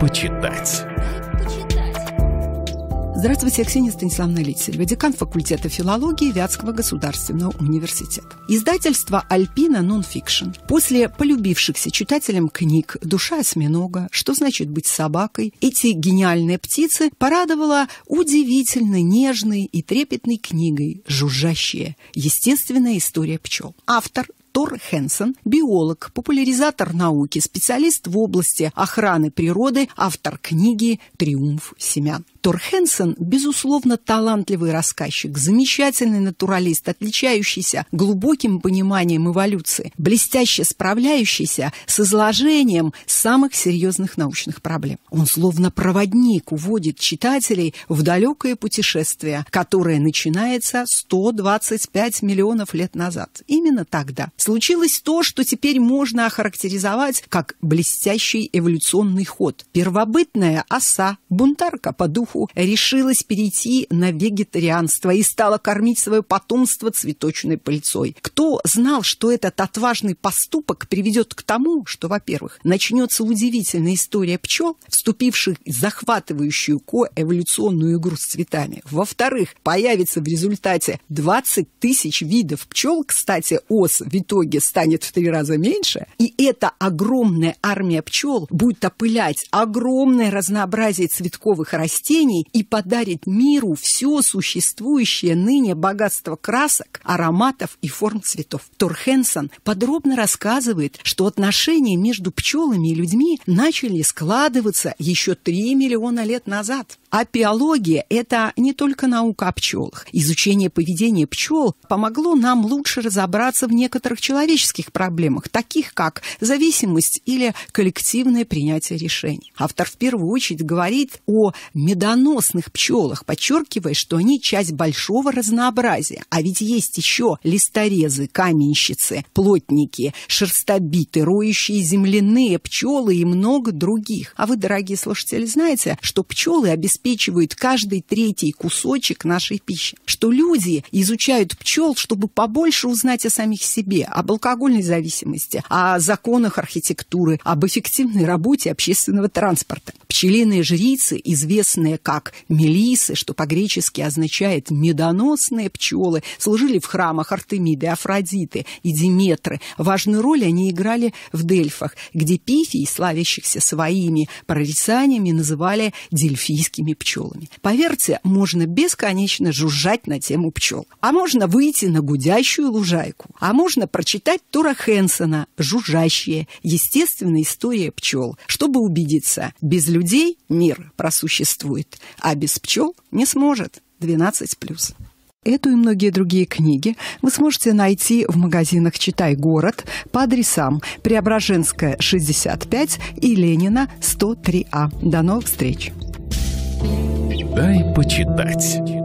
почитать. Здравствуйте, Ксения Станиславна Литцева, декан факультета филологии Вятского государственного университета. Издательство «Альпина Нонфикшн». После полюбившихся читателям книг «Душа осьминога», «Что значит быть собакой», эти гениальные птицы порадовала удивительно нежной и трепетной книгой «Жужжащая. Естественная история пчел». Автор Тор Хенсен, биолог, популяризатор науки, специалист в области охраны природы, автор книги «Триумф семян». Торхенсен, безусловно, талантливый рассказчик, замечательный натуралист, отличающийся глубоким пониманием эволюции, блестяще справляющийся с изложением самых серьезных научных проблем. Он словно проводник уводит читателей в далекое путешествие, которое начинается 125 миллионов лет назад. Именно тогда случилось то, что теперь можно охарактеризовать как блестящий эволюционный ход. Первобытная оса, бунтарка по духу старуху, решилась перейти на вегетарианство и стала кормить свое потомство цветочной пыльцой. Кто знал, что этот отважный поступок приведет к тому, что, во-первых, начнется удивительная история пчел, вступивших в захватывающую коэволюционную игру с цветами. Во-вторых, появится в результате 20 тысяч видов пчел. Кстати, ос в итоге станет в три раза меньше. И эта огромная армия пчел будет опылять огромное разнообразие цветковых растений, произведений и подарить миру все существующее ныне богатство красок, ароматов и форм цветов. Тор Хенсон подробно рассказывает, что отношения между пчелами и людьми начали складываться еще 3 миллиона лет назад. Апиология – это не только наука о пчелах. Изучение поведения пчел помогло нам лучше разобраться в некоторых человеческих проблемах, таких как зависимость или коллективное принятие решений. Автор в первую очередь говорит о медовом плодоносных пчелах, подчеркивая, что они часть большого разнообразия. А ведь есть еще листорезы, каменщицы, плотники, шерстобиты, роющие земляные пчелы и много других. А вы, дорогие слушатели, знаете, что пчелы обеспечивают каждый третий кусочек нашей пищи. Что люди изучают пчел, чтобы побольше узнать о самих себе, об алкогольной зависимости, о законах архитектуры, об эффективной работе общественного транспорта. Пчелиные жрицы, известные как мелисы, что по-гречески означает «медоносные пчелы», служили в храмах Артемиды, Афродиты и Диметры. Важную роль они играли в Дельфах, где пифий, славящихся своими прорицаниями, называли дельфийскими пчелами. Поверьте, можно бесконечно жужжать на тему пчел. А можно выйти на гудящую лужайку. А можно прочитать Тора Хенсона «Жужжащие. Естественная история пчел», чтобы убедиться, без людей мир просуществует умеет, а без пчел не сможет. 12+. Эту и многие другие книги вы сможете найти в магазинах «Читай город» по адресам Преображенская, 65 и Ленина, 103А. До новых встреч! Дай почитать.